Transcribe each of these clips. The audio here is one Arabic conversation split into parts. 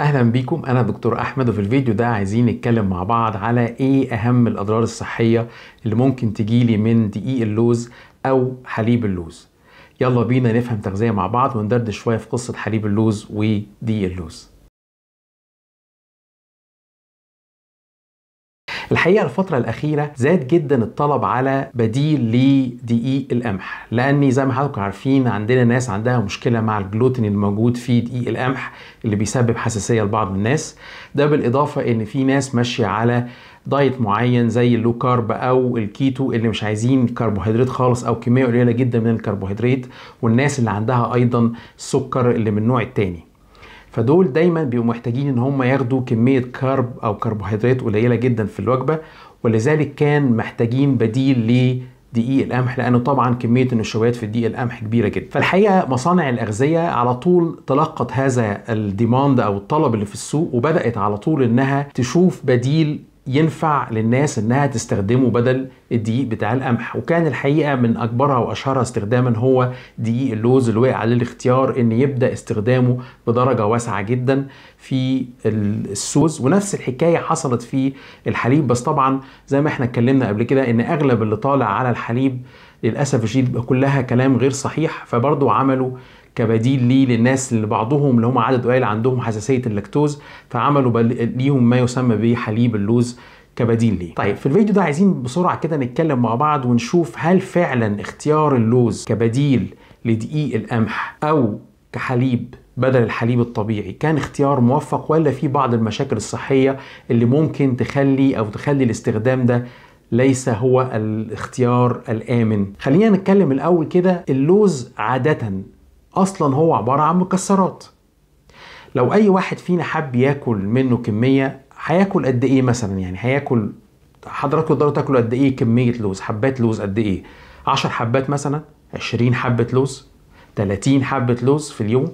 اهلا بيكم انا دكتور احمد وفي الفيديو ده عايزين نتكلم مع بعض على ايه اهم الاضرار الصحيه اللي ممكن تجيلي من دقيق اللوز او حليب اللوز يلا بينا نفهم تغذيه مع بعض وندردش شويه في قصه حليب اللوز ودقيق اللوز الحقيقه الفتره الاخيره زاد جدا الطلب على بديل لدقيق القمح لاني زي ما حضراتكم عارفين عندنا ناس عندها مشكله مع الجلوتين الموجود في دقيق القمح اللي بيسبب حساسيه لبعض الناس ده بالاضافه ان في ناس ماشيه على دايت معين زي اللو كارب او الكيتو اللي مش عايزين كربوهيدرات خالص او كميه قليله جدا من الكربوهيدرات والناس اللي عندها ايضا السكر اللي من النوع الثاني فدول دايما بيبقوا محتاجين ان هم ياخدوا كميه كارب او كربوهيدرات قليله جدا في الوجبه ولذلك كان محتاجين بديل ل دقيق القمح e لانه طبعا كميه النشويات في دقيق القمح e كبيره جدا فالحقيقه مصانع الاغذيه على طول تلقت هذا الديماند او الطلب اللي في السوق وبدات على طول انها تشوف بديل ينفع للناس انها تستخدمه بدل الدقيق بتاع القمح وكان الحقيقه من اكبرها واشهرها استخداما هو دقيق اللوز اللي وقع عليه الاختيار ان يبدا استخدامه بدرجه واسعه جدا في السوز ونفس الحكايه حصلت في الحليب بس طبعا زي ما احنا اتكلمنا قبل كده ان اغلب اللي طالع على الحليب للاسف الشديد كلها كلام غير صحيح فبرضه عملوا كبديل ليه للناس اللي بعضهم اللي هم عدد قليل عندهم حساسيه اللاكتوز فعملوا ليهم ما يسمى بحليب اللوز كبديل ليه طيب في الفيديو ده عايزين بسرعه كده نتكلم مع بعض ونشوف هل فعلا اختيار اللوز كبديل لدقيق القمح او كحليب بدل الحليب الطبيعي كان اختيار موفق ولا في بعض المشاكل الصحيه اللي ممكن تخلي او تخلي الاستخدام ده ليس هو الاختيار الامن خلينا نتكلم الاول كده اللوز عاده اصلا هو عباره عن مكسرات لو اي واحد فينا حب ياكل منه كميه هياكل قد ايه مثلا يعني هياكل حضراتكم تقدروا تاكلوا قد ايه كميه لوز حبات لوز قد ايه 10 حبات مثلا 20 حبه لوز 30 حبه لوز في اليوم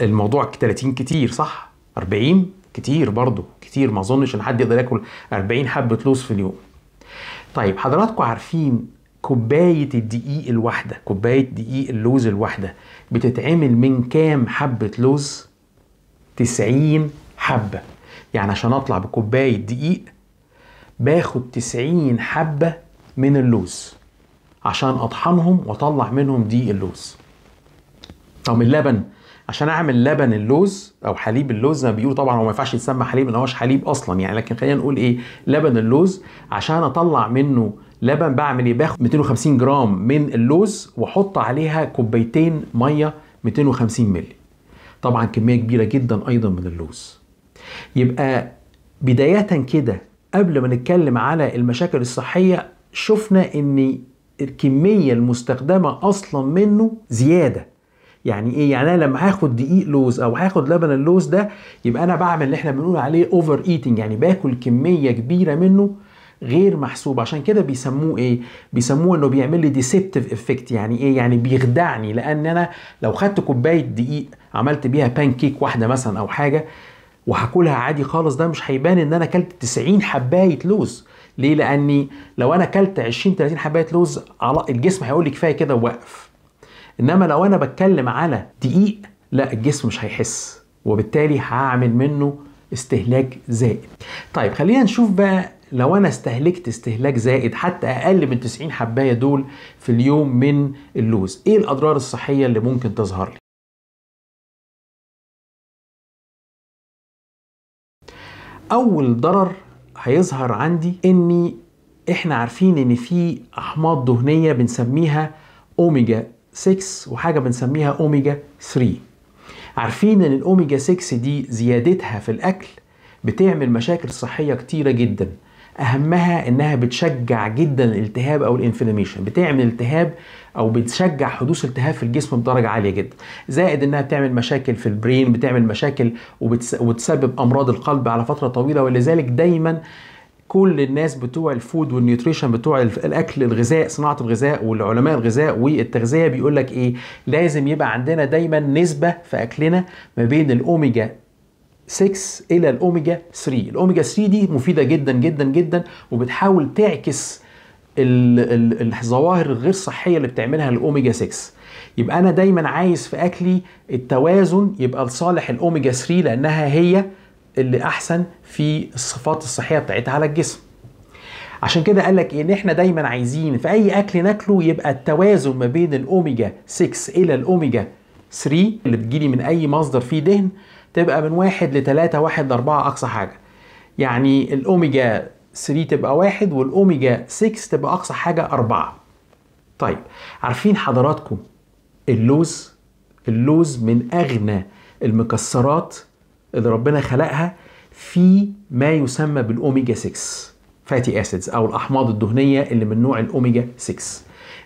الموضوع 30 كتير صح 40 كتير برضه كتير ما اظنش ان حد يقدر ياكل 40 حبه لوز في اليوم طيب حضراتكم عارفين كوبايه الدقيق الواحده كوبايه دقيق اللوز الواحده بتتعمل من كام حبه لوز 90 حبه يعني عشان اطلع بكوبايه دقيق باخد 90 حبه من اللوز عشان اطحنهم واطلع منهم دقيق اللوز طب اللبن عشان اعمل لبن اللوز او حليب اللوز زي ما بيقولوا طبعا هو ما ينفعش يتسمى حليب ما هوش حليب اصلا يعني لكن خلينا نقول ايه لبن اللوز عشان اطلع منه لبن بعمل ايه باخد 250 جرام من اللوز واحط عليها كوبايتين ميه 250 مللي طبعا كميه كبيره جدا ايضا من اللوز يبقى بدايه كده قبل ما نتكلم على المشاكل الصحيه شفنا ان الكميه المستخدمه اصلا منه زياده يعني ايه يعني انا لما هاخد دقيق لوز او هاخد لبن اللوز ده يبقى انا بعمل اللي احنا بنقول عليه اوفر ايتنج يعني باكل كميه كبيره منه غير محسوب عشان كده بيسموه ايه بيسموه انه بيعمل لي ديسبتيف افكت يعني ايه يعني بيخدعني لان انا لو خدت كوبايه دقيق عملت بيها بان كيك واحده مثلا او حاجه وهاكلها عادي خالص ده مش هيبان ان انا اكلت 90 حبايه لوز ليه لاني لو انا اكلت 20 30 حبايه لوز الجسم هيقول لي كفايه كده ووقف انما لو انا بتكلم على دقيق لا الجسم مش هيحس وبالتالي هعمل منه استهلاك زائد طيب خلينا نشوف بقى لو انا استهلكت استهلاك زائد حتى اقل من 90 حبايه دول في اليوم من اللوز ايه الاضرار الصحيه اللي ممكن تظهر لي اول ضرر هيظهر عندي اني احنا عارفين ان في احماض دهنيه بنسميها اوميجا 6 وحاجه بنسميها اوميجا 3 عارفين ان الاوميجا 6 دي زيادتها في الاكل بتعمل مشاكل صحيه كتيره جدا اهمها انها بتشجع جدا الالتهاب او الانفلاميشن بتعمل التهاب او بتشجع حدوث التهاب في الجسم بدرجه عاليه جدا زائد انها بتعمل مشاكل في البرين بتعمل مشاكل وبتسبب امراض القلب على فتره طويله ولذلك دايما كل الناس بتوع الفود والنيوتريشن بتوع الاكل الغذاء صناعه الغذاء والعلماء الغذاء والتغذيه بيقول لك ايه لازم يبقى عندنا دايما نسبه في اكلنا ما بين الاوميجا 6 الى الاوميجا 3 الاوميجا 3 دي مفيده جدا جدا جدا وبتحاول تعكس الظواهر الغير صحيه اللي بتعملها الاوميجا 6 يبقى انا دايما عايز في اكلي التوازن يبقى لصالح الاوميجا 3 لانها هي اللي احسن في الصفات الصحيه بتاعتها على الجسم عشان كده قال لك ان احنا دايما عايزين في اي اكل ناكله يبقى التوازن ما بين الاوميجا 6 الى الاوميجا 3 اللي بتجيلي من اي مصدر فيه دهن تبقى من 1 ل 3 1 ل 4 اقصى حاجه يعني الاوميجا 3 تبقى 1 والاوميجا 6 تبقى اقصى حاجه 4 طيب عارفين حضراتكم اللوز اللوز من اغنى المكسرات اللي ربنا خلقها في ما يسمى بالاوميجا 6 فاتي اسيدز او الاحماض الدهنيه اللي من نوع الاوميجا 6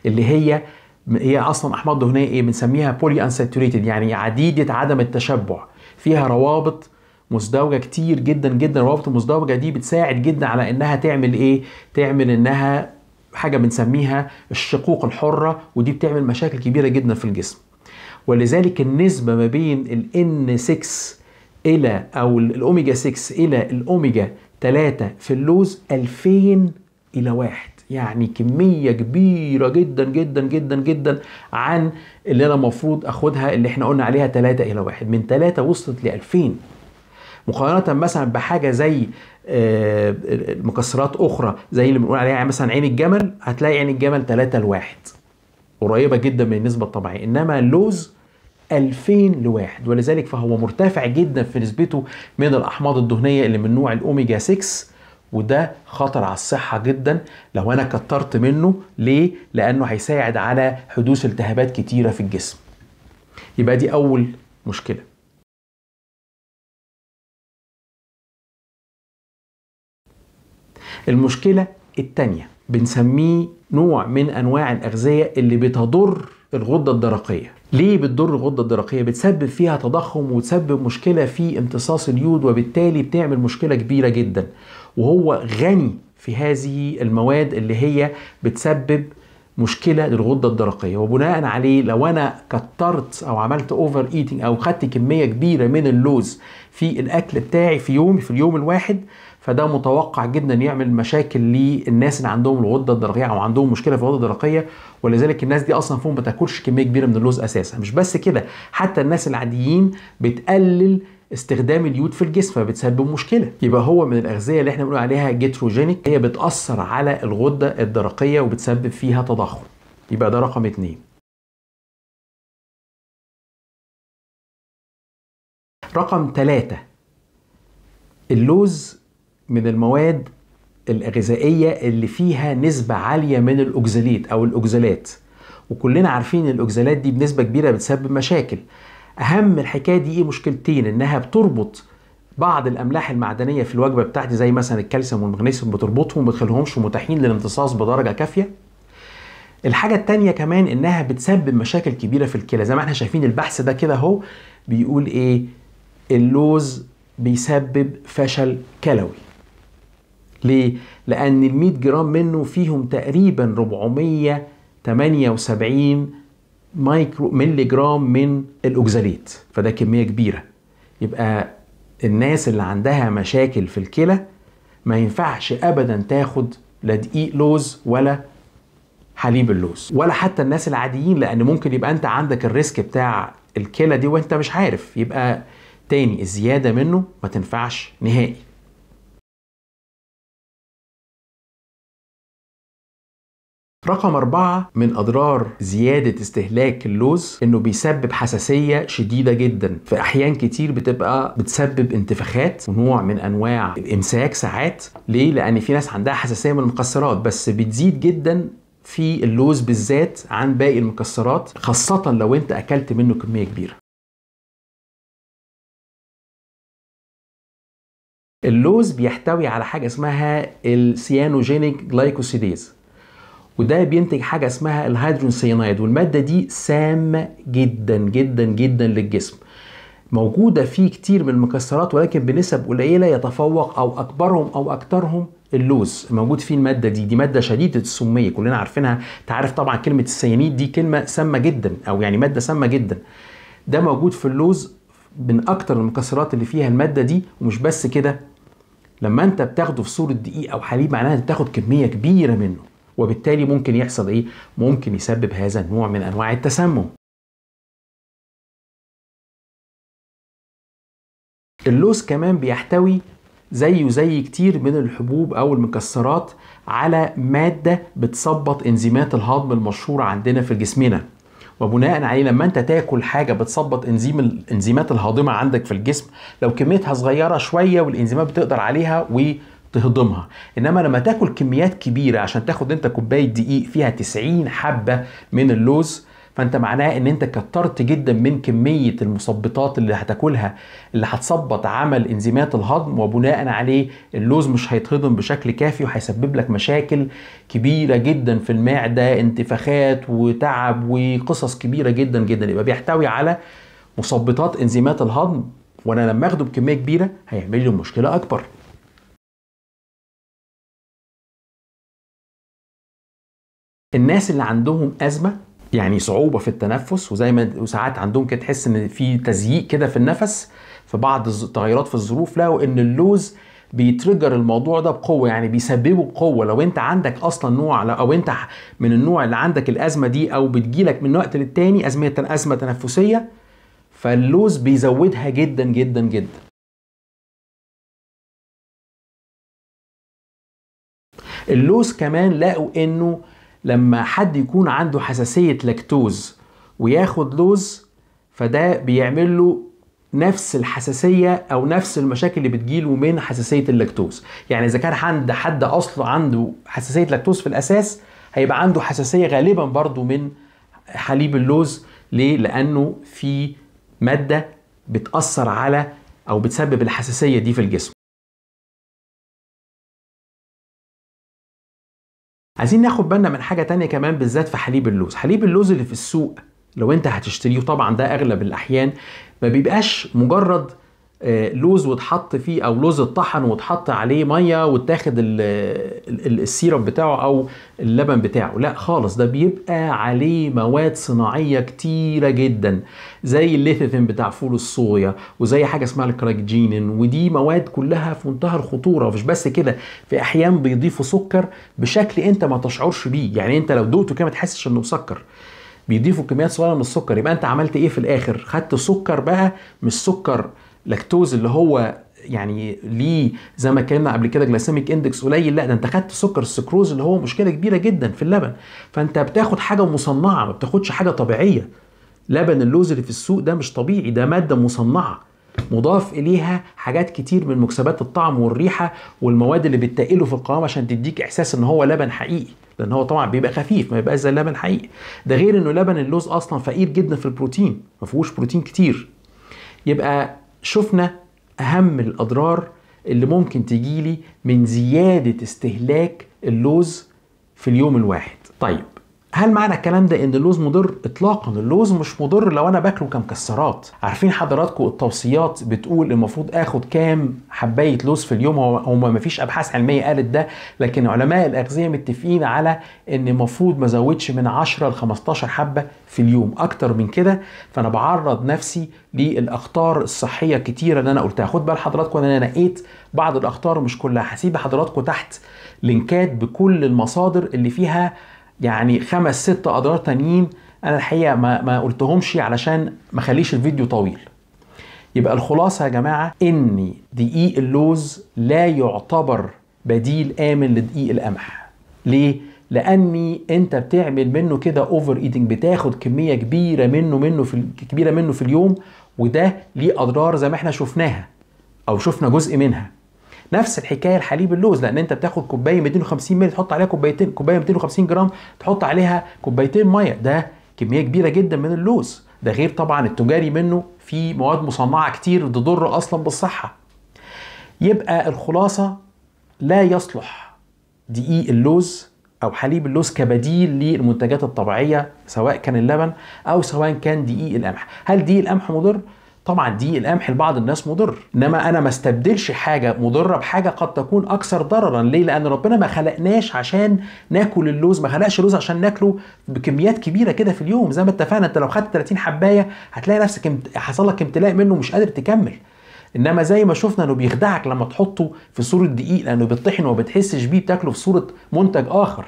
اللي هي هي اصلا احماض دهنيه ايه بنسميها بولي انساتوريتد يعني عديده عدم التشبع فيها روابط مزدوجه كتير جدا جدا الروابط المزدوجه دي بتساعد جدا على انها تعمل ايه تعمل انها حاجه بنسميها الشقوق الحره ودي بتعمل مشاكل كبيره جدا في الجسم ولذلك النسبه ما بين ال N6 الى او الاوميجا 6 الى الاوميجا 3 في اللوز 2000 الى 1 يعني كمية كبيرة جدا جدا جدا جدا عن اللي انا المفروض اخدها اللي احنا قلنا عليها 3 الى 1 من 3 وصلت ل 2000 مقارنة مثلا بحاجة زي آه، مكسرات أخرى زي اللي بنقول عليها يعني مثلا عين الجمل هتلاقي عين الجمل 3 لواحد قريبة جدا من النسبة الطبيعية إنما اللوز 2000 لواحد ولذلك فهو مرتفع جدا في نسبته من الأحماض الدهنية اللي من نوع الأوميجا 6 وده خطر على الصحة جدا لو أنا كترت منه ليه؟ لأنه هيساعد على حدوث التهابات كتيرة في الجسم يبقى دي أول مشكلة المشكلة الثانيه بنسميه نوع من أنواع الأغذية اللي بتضر الغدة الدرقية ليه بتضر الغده الدرقيه بتسبب فيها تضخم وتسبب مشكله في امتصاص اليود وبالتالي بتعمل مشكله كبيره جدا وهو غني في هذه المواد اللي هي بتسبب مشكله للغده الدرقيه وبناء عليه لو انا كترت او عملت اوفر ايتنج او خدت كميه كبيره من اللوز في الاكل بتاعي في يوم في اليوم الواحد فده متوقع جدا يعمل مشاكل للناس اللي عندهم الغده الدرقيه او عندهم مشكله في الغده الدرقيه ولذلك الناس دي اصلا فيهم ما بتاكلش كميه كبيره من اللوز اساسا مش بس كده حتى الناس العاديين بتقلل استخدام اليود في الجسم فبتسبب مشكله يبقى هو من الاغذيه اللي احنا بنقول عليها جيتروجينيك هي بتاثر على الغده الدرقيه وبتسبب فيها تضخم يبقى ده رقم اتنين رقم ثلاثة اللوز من المواد الغذائية اللي فيها نسبة عالية من الأوكزاليت أو الأوكزالات وكلنا عارفين الأوكزالات دي بنسبة كبيرة بتسبب مشاكل أهم الحكاية دي إيه مشكلتين إنها بتربط بعض الاملاح المعدنيه في الوجبه بتاعتي زي مثلا الكالسيوم والمغنيسيوم بتربطهم ما بتخليهمش متاحين للامتصاص بدرجه كافيه الحاجه التانية كمان انها بتسبب مشاكل كبيره في الكلى زي ما احنا شايفين البحث ده كده اهو بيقول ايه اللوز بيسبب فشل كلوي ليه؟ لأن ال 100 جرام منه فيهم تقريبا 478 مايكرو ملي جرام من الأوكزاليت فده كمية كبيرة يبقى الناس اللي عندها مشاكل في الكلى ما ينفعش أبدا تاخد لا دقيق لوز ولا حليب اللوز ولا حتى الناس العاديين لأن ممكن يبقى أنت عندك الريسك بتاع الكلى دي وأنت مش عارف يبقى تاني الزيادة منه ما تنفعش نهائي رقم أربعة من أضرار زيادة استهلاك اللوز إنه بيسبب حساسية شديدة جدا في أحيان كتير بتبقى بتسبب انتفاخات ونوع من أنواع الإمساك ساعات ليه؟ لأن في ناس عندها حساسية من المكسرات بس بتزيد جدا في اللوز بالذات عن باقي المكسرات خاصة لو أنت أكلت منه كمية كبيرة اللوز بيحتوي على حاجة اسمها السيانوجينيك جلايكوسيديز وده بينتج حاجه اسمها الهيدروجين سيانايد والماده دي سامه جدا جدا جدا للجسم موجوده في كتير من المكسرات ولكن بنسب قليله يتفوق او اكبرهم او اكثرهم اللوز موجود فيه المادة دي دي مادة شديدة السمية كلنا عارفينها تعرف طبعا كلمة السيانيد دي كلمة سامة جدا أو يعني مادة سامة جدا ده موجود في اللوز من أكتر المكسرات اللي فيها المادة دي ومش بس كده لما أنت بتاخده في صورة دقيق أو حليب معناها أنت بتاخد كمية كبيرة منه وبالتالي ممكن يحصل ايه ممكن يسبب هذا النوع من انواع التسمم اللوز كمان بيحتوي زيه زي كتير من الحبوب او المكسرات على ماده بتثبط انزيمات الهضم المشهوره عندنا في جسمنا وبناء عليه لما انت تاكل حاجه بتثبط انزيم الانزيمات الهاضمه عندك في الجسم لو كميتها صغيره شويه والانزيمات بتقدر عليها و تهضمها انما لما تاكل كميات كبيره عشان تاخد انت كوبايه دقيق فيها 90 حبه من اللوز فانت معناه ان انت كترت جدا من كميه المثبطات اللي هتاكلها اللي هتثبط عمل انزيمات الهضم وبناء عليه اللوز مش هيتهضم بشكل كافي وهيسبب لك مشاكل كبيره جدا في المعده انتفاخات وتعب وقصص كبيره جدا جدا يبقى بيحتوي على مثبطات انزيمات الهضم وانا لما اخده بكميه كبيره هيعمل لي مشكله اكبر الناس اللي عندهم ازمه يعني صعوبه في التنفس وزي ما ساعات عندهم كده تحس ان في تزييق كده في النفس في بعض التغيرات في الظروف لقوا ان اللوز بيترجر الموضوع ده بقوه يعني بيسببه بقوه لو انت عندك اصلا نوع او انت من النوع اللي عندك الازمه دي او بتجيلك من وقت للتاني ازمه ازمه تنفسيه فاللوز بيزودها جدا جدا جدا اللوز كمان لقوا انه لما حد يكون عنده حساسية لاكتوز وياخد لوز فده بيعمل له نفس الحساسية أو نفس المشاكل اللي بتجيله من حساسية اللاكتوز يعني إذا كان حد حد أصله عنده حساسية لاكتوز في الأساس هيبقى عنده حساسية غالبا برضو من حليب اللوز ليه؟ لأنه في مادة بتأثر على أو بتسبب الحساسية دي في الجسم عايزين ناخد بالنا من حاجه تانية كمان بالذات في حليب اللوز حليب اللوز اللي في السوق لو انت هتشتريه طبعا ده اغلب الاحيان ما بيبقاش مجرد آه، لوز واتحط فيه او لوز اتطحن واتحط عليه ميه واتاخد السيرب بتاعه او اللبن بتاعه لا خالص ده بيبقى عليه مواد صناعيه كتيره جدا زي الليثيثين بتاع فول الصويا وزي حاجه اسمها الكراكجينين ودي مواد كلها في منتهى الخطوره مش بس كده في احيان بيضيفوا سكر بشكل انت ما تشعرش بيه يعني انت لو دقته كده ما تحسش انه مسكر بيضيفوا كميات صغيره من السكر يبقى انت عملت ايه في الاخر خدت سكر بقى مش سكر لاكتوز اللي هو يعني ليه زي ما اتكلمنا قبل كده جلاسيميك اندكس قليل لا ده انت خدت سكر السكروز اللي هو مشكله كبيره جدا في اللبن فانت بتاخد حاجه مصنعه ما بتاخدش حاجه طبيعيه لبن اللوز اللي في السوق ده مش طبيعي ده ماده مصنعه مضاف اليها حاجات كتير من مكسبات الطعم والريحه والمواد اللي بتتقله في القوام عشان تديك احساس ان هو لبن حقيقي لان هو طبعا بيبقى خفيف ما بيبقاش زي اللبن حقيقي ده غير انه لبن اللوز اصلا فقير جدا في البروتين ما فيهوش بروتين كتير يبقى شفنا أهم الأضرار اللي ممكن تجيلي من زيادة استهلاك اللوز في اليوم الواحد طيب هل معنى الكلام ده ان اللوز مضر اطلاقا اللوز مش مضر لو انا باكله كمكسرات عارفين حضراتكم التوصيات بتقول المفروض اخد كام حبايه لوز في اليوم هو ما فيش ابحاث علميه قالت ده لكن علماء الاغذيه متفقين على ان المفروض ما ازودش من 10 ل 15 حبه في اليوم اكتر من كده فانا بعرض نفسي للاخطار الصحيه كتيره اللي انا قلتها خد بال حضراتكم ان انا نقيت بعض الاخطار مش كلها هسيب حضراتكم تحت لينكات بكل المصادر اللي فيها يعني خمس ست اضرار تانيين انا الحقيقه ما, ما قلتهمش علشان ما اخليش الفيديو طويل يبقى الخلاصه يا جماعه ان دقيق اللوز لا يعتبر بديل امن لدقيق القمح ليه لاني انت بتعمل منه كده اوفر ايتنج بتاخد كميه كبيره منه منه في كبيره منه في اليوم وده ليه اضرار زي ما احنا شفناها او شفنا جزء منها نفس الحكايه الحليب اللوز لان انت بتاخد كوبايه 250 ملي تحط عليها كوبايتين كوبايه 250 جرام تحط عليها كوبايتين ميه ده كميه كبيره جدا من اللوز ده غير طبعا التجاري منه في مواد مصنعه كتير تضر اصلا بالصحه يبقى الخلاصه لا يصلح دقيق اللوز او حليب اللوز كبديل للمنتجات الطبيعيه سواء كان اللبن او سواء كان دقيق القمح هل دقيق القمح مضر طبعا دي القمح لبعض الناس مضر انما انا ما استبدلش حاجه مضره بحاجه قد تكون اكثر ضررا ليه لان ربنا ما خلقناش عشان ناكل اللوز ما خلقش اللوز عشان ناكله بكميات كبيره كده في اليوم زي ما اتفقنا انت لو خدت 30 حبايه هتلاقي نفسك حصل لك امتلاء منه مش قادر تكمل انما زي ما شفنا انه بيخدعك لما تحطه في صوره دقيق لانه بيطحن وما بتحسش بيه بتاكله في صوره منتج اخر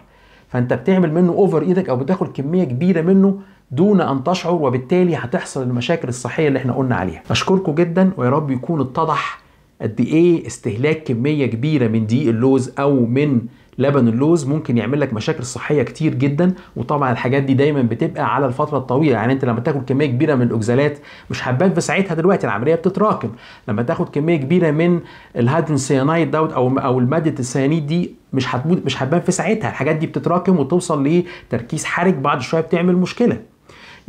فانت بتعمل منه اوفر ايدك او بتاخد كميه كبيره منه دون ان تشعر وبالتالي هتحصل المشاكل الصحيه اللي احنا قلنا عليها اشكركم جدا ويا رب يكون اتضح قد ايه استهلاك كميه كبيره من دقيق اللوز او من لبن اللوز ممكن يعمل لك مشاكل صحيه كتير جدا وطبعا الحاجات دي دايما بتبقى على الفتره الطويله يعني انت لما تاكل كميه كبيره من الاكزالات مش هتبان في ساعتها دلوقتي العمليه بتتراكم لما تاخد كميه كبيره من الهادن سيانايد دوت او او ماده السيانيد دي مش هتموت مش هتبان في ساعتها الحاجات دي بتتراكم وتوصل لتركيز حرج بعد شويه بتعمل مشكله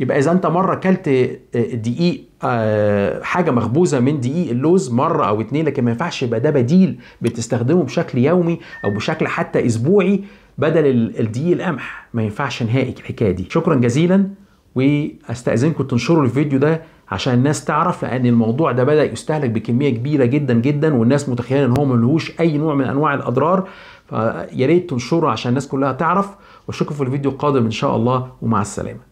يبقى اذا انت مره كلت آه، دقيق آه، حاجه مخبوزه من دقيق اللوز مره او اتنين لكن ما ينفعش يبقى ده بديل بتستخدمه بشكل يومي او بشكل حتى اسبوعي بدل الدقيق القمح ما ينفعش نهائي الحكايه دي شكرا جزيلا واستاذنكم تنشروا الفيديو ده عشان الناس تعرف لان الموضوع ده بدا يستهلك بكميه كبيره جدا جدا والناس متخيله ان هو ملهوش اي نوع من انواع الاضرار فيا ريت تنشره عشان الناس كلها تعرف واشوفكم في الفيديو القادم ان شاء الله ومع السلامه